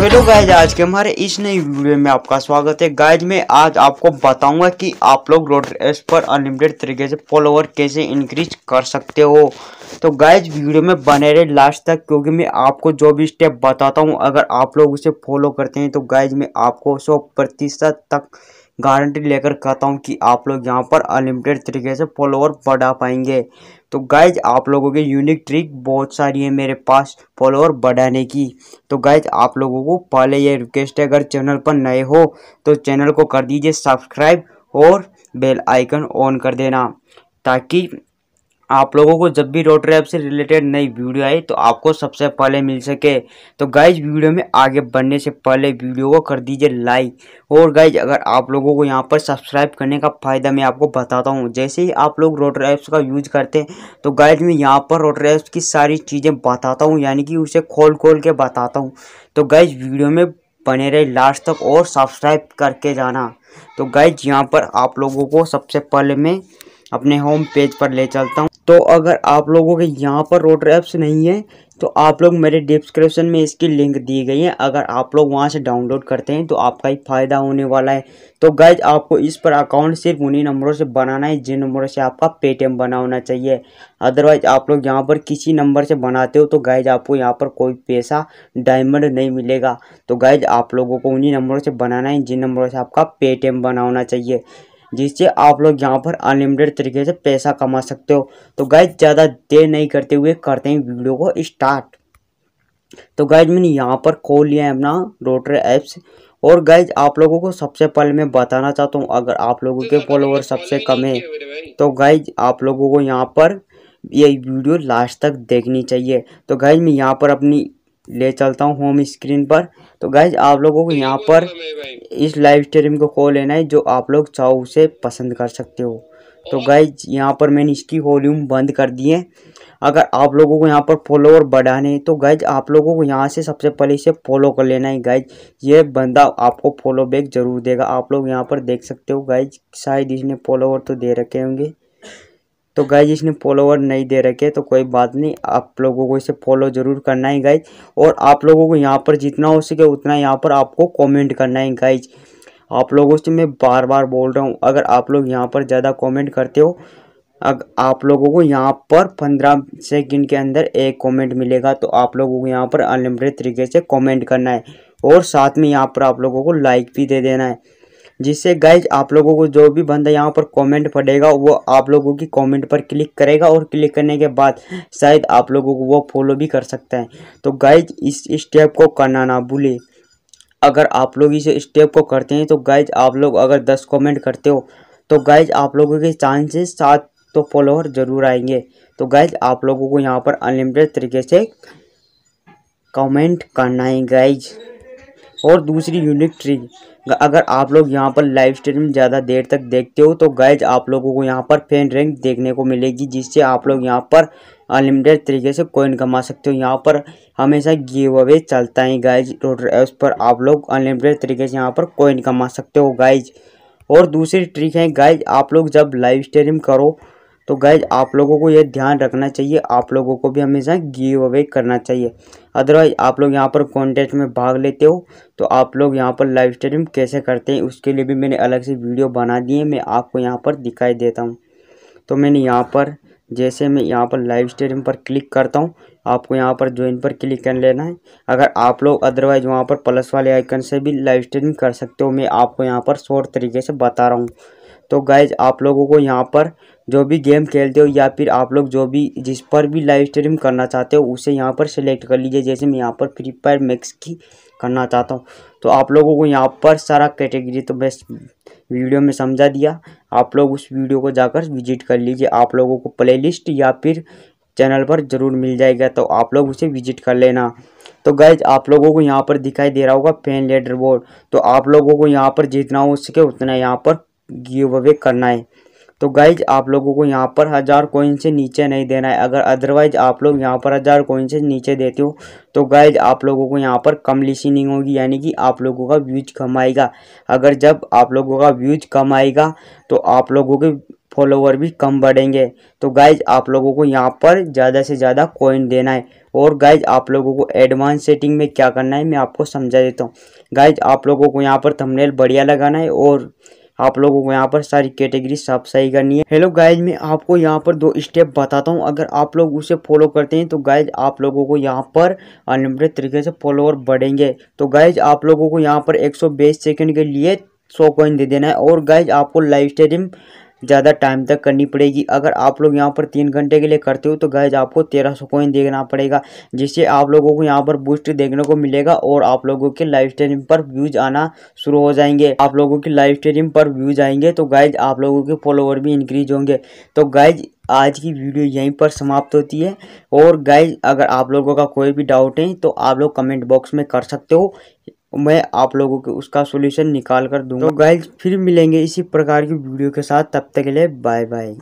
hello guys आज के हमारे इस नई वीडियो में आपका स्वागत है गाइज मैं आज आपको बताऊंगा कि आप लोग रोड रेस पर अनलिमिटेड तरीके से फॉलोवर कैसे इंक्रीज कर सकते हो तो गाइज वीडियो में बने रहे लास्ट तक क्योंकि मैं आपको जो भी स्टेप बताता हूं अगर आप लोग उसे फॉलो करते हैं तो गाइज मैं आपको सौ प्रतिशत तक गारंटी लेकर कहता हूँ कि आप लोग यहाँ पर अनलिमिटेड तरीके से फॉलोअर बढ़ा पाएंगे तो गाइज आप लोगों की यूनिक ट्रिक बहुत सारी है मेरे पास फॉलोअर बढ़ाने की तो गाइज आप लोगों को पहले ये रिक्वेस्ट है अगर चैनल पर नए हो तो चैनल को कर दीजिए सब्सक्राइब और बेल आइकन ऑन कर देना ताकि आप लोगों को जब भी रोटर ऐप से रिलेटेड नई वीडियो आए तो आपको सबसे पहले मिल सके तो गाइज वीडियो में आगे बढ़ने से पहले वीडियो को कर दीजिए लाइक और गाइज अगर आप लोगों को यहाँ पर सब्सक्राइब करने का फ़ायदा मैं आपको बताता हूँ जैसे ही आप लोग रोटर ऐप्स का यूज़ करते हैं तो गाइज मैं यहाँ पर रोटर ऐप्स की सारी चीज़ें बताता हूँ यानी कि उसे खोल खोल के बताता हूँ तो गाइज वीडियो में बने रहे लास्ट तक और सब्सक्राइब करके जाना तो गाइज यहाँ पर आप लोगों को सबसे पहले मैं अपने होम पेज पर ले चलता हूँ तो अगर आप लोगों के यहाँ पर रोटर ऐप्स नहीं है तो आप लोग मेरे डिस्क्रिप्शन में इसकी लिंक दी गई है अगर आप लोग वहाँ से डाउनलोड करते हैं तो आपका ही फ़ायदा होने वाला है तो गैज आपको इस पर अकाउंट सिर्फ उन्हीं नंबरों से बनाना है जिन नंबरों से आपका पेटीएम बना होना चाहिए अदरवाइज आप लोग यहाँ पर किसी नंबर से बनाते हो तो गैज आपको यहाँ पर कोई पैसा डायमंड नहीं मिलेगा तो गैज आप लोगों को उन्हीं नंबरों से बनाना है जिन नंबरों से आपका पेटीएम बना होना चाहिए जिससे आप लोग यहाँ पर अनलिमिटेड तरीके से पैसा कमा सकते हो तो गाइज ज़्यादा देर नहीं करते हुए करते हैं वीडियो को स्टार्ट तो गाइज मैंने यहाँ पर खोल लिया है अपना रोटर ऐप्स और गाइज आप लोगों को सबसे पहले मैं बताना चाहता हूँ अगर आप लोगों के फॉलोअर सबसे कम है तो गाइज आप लोगों को यहाँ पर ये वीडियो लास्ट तक देखनी चाहिए तो गाइज मैं यहाँ पर अपनी ले चलता हूँ होम स्क्रीन पर तो गाइज आप लोगों को यहाँ पर इस लाइव स्ट्रीम को खो लेना है जो आप लोग चाहो उसे पसंद कर सकते हो तो गाइज यहाँ पर मैंने इसकी वॉल्यूम बंद कर दिए अगर आप लोगों को यहाँ पर फॉलोअर बढ़ाने तो गाइज आप लोगों को यहाँ से सबसे पहले इसे फॉलो कर लेना है गाइज ये बंदा आपको फॉलो बैक जरूर देगा आप लोग यहाँ पर देख सकते हो गाइज शायद इसने फॉलोअर तो दे रखे होंगे तो गाइज इसने फॉलोवर नहीं दे रखे तो कोई बात नहीं आप लोगों को इसे फॉलो ज़रूर करना है गाइज और आप लोगों को यहाँ पर जितना हो सके उतना यहाँ पर आपको कॉमेंट करना है गाइज आप लोगों से मैं बार बार बोल रहा हूँ अगर आप लोग यहाँ पर ज़्यादा कॉमेंट करते हो अगर आप लोगों को यहाँ पर पंद्रह सेकंड के अंदर एक कमेंट मिलेगा तो आप लोगों को यहाँ पर अनलिमिटेड तरीके से कॉमेंट करना है और साथ में यहाँ पर आप लोगों को लाइक भी दे देना है जिससे गाइज आप लोगों को जो भी बंदा यहाँ पर कमेंट पड़ेगा वो आप लोगों की कमेंट पर क्लिक करेगा और क्लिक करने के बाद शायद आप लोगों को वो फॉलो भी कर सकता है तो गाइज इस स्टेप को करना ना भूलें अगर आप लोग इस स्टेप को करते हैं तो गाइज आप लोग अगर दस कॉमेंट करते हो तो गाइज आप लोगों के चांसेस सात तो फॉलोअर ज़रूर आएंगे तो गाइज आप लोगों को यहाँ पर अनलिमिटेड तरीके से कमेंट करना है गाइज और दूसरी यूनिक ट्रिक अगर आप लोग यहाँ पर लाइव स्ट्रीम ज़्यादा देर तक देखते हो तो गैज आप लोगों को यहाँ पर फैन रैंक देखने को मिलेगी जिससे आप लोग यहाँ पर अनलिमिटेड तरीके से कोइन कमा सकते हो यहाँ पर हमेशा गिव अवे चलता है गाइज रोटर उस पर आप लोग अनलिमिटेड तरीके से यहाँ पर कोइन कमा सकते हो गाइज और दूसरी ट्रिक है गाइज आप लोग जब लाइव स्ट्रीम करो तो गाइज आप लोगों को ये ध्यान रखना चाहिए आप लोगों को भी हमेशा गिव अवे करना चाहिए अदरवाइज आप लोग यहाँ पर कॉन्टेस्ट में भाग लेते हो तो आप लोग यहाँ पर लाइव स्ट्रीम कैसे करते हैं उसके लिए भी मैंने अलग से वीडियो बना दी है मैं आपको यहाँ पर दिखाई देता हूँ तो मैंने यहाँ पर जैसे मैं यहाँ पर लाइव स्ट्रीम पर क्लिक करता हूँ आपको यहाँ पर ज्वाइन पर क्लिक कर लेना है अगर आप लोग अदरवाइज वहाँ पर प्लस वाले आइकन से भी लाइव स्ट्रीम कर सकते हो मैं आपको यहाँ पर शॉर्ट तरीके से बता रहा हूँ तो गाइज आप लोगों को यहाँ पर जो भी गेम खेलते हो या फिर आप लोग जो भी जिस पर भी लाइव स्ट्रीम करना चाहते हो उसे यहाँ पर सिलेक्ट कर लीजिए जैसे मैं यहाँ पर फ्री फायर मैक्स की करना चाहता हूँ तो आप लोगों को यहाँ पर सारा कैटेगरी तो बेस्ट वीडियो में समझा दिया आप लोग उस वीडियो को जाकर विजिट कर लीजिए आप लोगों को प्लेलिस्ट या फिर चैनल पर ज़रूर मिल जाएगा तो आप लोग उसे विजिट कर लेना तो गैज आप लोगों को यहाँ पर दिखाई दे रहा होगा पेन लेडर बोर्ड तो आप लोगों को यहाँ पर जितना हो सके उतना यहाँ पर गिव अवे करना है तो गाइज आप लोगों को यहाँ पर हज़ार कोइन से नीचे नहीं देना है अगर अदरवाइज आप लोग यहाँ पर हज़ार कोइन से नीचे देते हो तो गाइज आप लोगों को यहाँ पर कम लिसनिंग होगी यानी कि आप लोगों का व्यूज कम आएगा अगर जब आप लोगों का व्यूज कम आएगा तो आप लोगों के फॉलोवर भी कम बढ़ेंगे तो गाइज आप लोगों को यहाँ पर ज़्यादा से ज़्यादा कोइन देना है और गाइज आप लोगों को एडवांस सेटिंग में क्या करना है मैं आपको समझा देता हूँ गाइज आप लोगों को यहाँ पर थंबनेल बढ़िया लगाना है और आप लोगों को यहाँ पर सारी कैटेगरी साफ सही करनी है हेलो गाइज मैं आपको यहाँ पर दो स्टेप बताता हूँ अगर आप लोग उसे फॉलो करते हैं तो गाइज आप लोगों को यहाँ पर अनलिमिटेड तरीके से फॉलोअर बढ़ेंगे तो गाइज आप लोगों को यहाँ पर एक सौ के लिए सौ कॉइन दे देना है और गाइज आपको लाइव स्टेडियम ज़्यादा टाइम तक करनी पड़ेगी अगर आप लोग यहाँ पर तीन घंटे के लिए करते हो तो गैज आपको तेरह सौ कोइन देखना पड़ेगा जिससे आप लोगों को यहाँ पर बूस्ट देखने को मिलेगा और आप लोगों के लाइव स्ट्रीम पर व्यूज आना शुरू हो जाएंगे आप लोगों की लाइव स्ट्रीम पर व्यूज आएंगे तो गैज आप लोगों के फॉलोअर भी इंक्रीज होंगे तो गैज आज की वीडियो यहीं पर समाप्त होती है और गैज अगर आप लोगों का कोई भी डाउट है तो आप लोग कमेंट बॉक्स में कर सकते हो मैं आप लोगों को उसका सोल्यूशन निकाल कर दूंगा तो गाइज फिर मिलेंगे इसी प्रकार की वीडियो के साथ तब तक के लिए बाय बाय